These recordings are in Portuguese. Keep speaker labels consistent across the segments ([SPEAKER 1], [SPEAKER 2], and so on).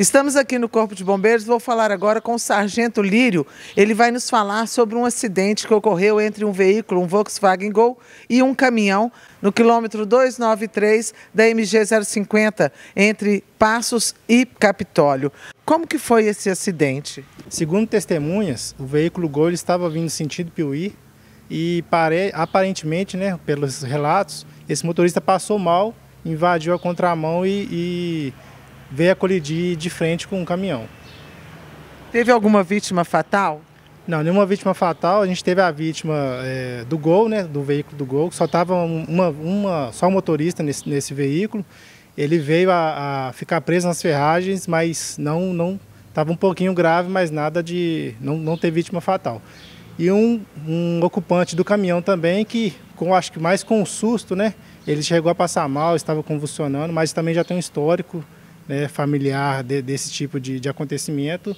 [SPEAKER 1] Estamos aqui no Corpo de Bombeiros, vou falar agora com o Sargento Lírio. Ele vai nos falar sobre um acidente que ocorreu entre um veículo, um Volkswagen Gol, e um caminhão no quilômetro 293 da MG 050, entre Passos e
[SPEAKER 2] Capitólio. Como que foi esse acidente? Segundo testemunhas, o veículo Gol estava vindo sentido Piuí e pare... aparentemente, né, pelos relatos, esse motorista passou mal, invadiu a contramão e, e veio a colidir de frente com um caminhão. Teve alguma vítima fatal? Não, nenhuma vítima fatal. A gente teve a vítima é, do Gol, né, do veículo do Gol, só estava uma, uma, só um motorista nesse, nesse veículo. Ele veio a, a, ficar preso nas ferragens, mas não não estava um pouquinho grave, mas nada de não, não ter vítima fatal. E um, um ocupante do caminhão também que, com, acho que mais com um susto, né, ele chegou a passar mal, estava convulsionando, mas também já tem um histórico né, familiar de, desse tipo de, de acontecimento,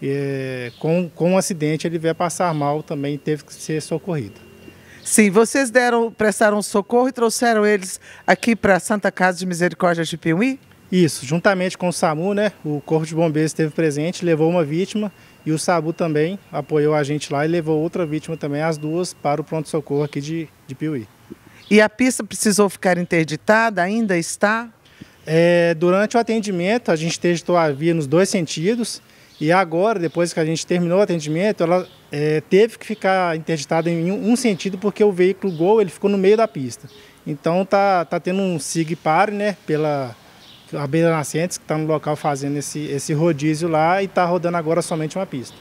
[SPEAKER 2] é, com, com o um acidente ele veio passar mal também teve que ser socorrido. Sim, vocês deram, prestaram socorro e trouxeram eles aqui para a Santa Casa de Misericórdia de Piuí? Isso, juntamente com o SAMU, né, o Corpo de Bombeiros esteve presente, levou uma vítima e o SAMU também apoiou a gente lá e levou outra vítima também, as duas, para o pronto-socorro aqui de, de Piuí. E a pista precisou ficar interditada? Ainda está? É, durante o atendimento, a gente testou a via nos dois sentidos e agora, depois que a gente terminou o atendimento, ela é, teve que ficar interditada em um sentido porque o veículo Gol ele ficou no meio da pista. Então tá, tá tendo um sig pare, né, pela a Beira Nascentes, que está no local fazendo esse, esse rodízio lá e está rodando agora somente uma pista.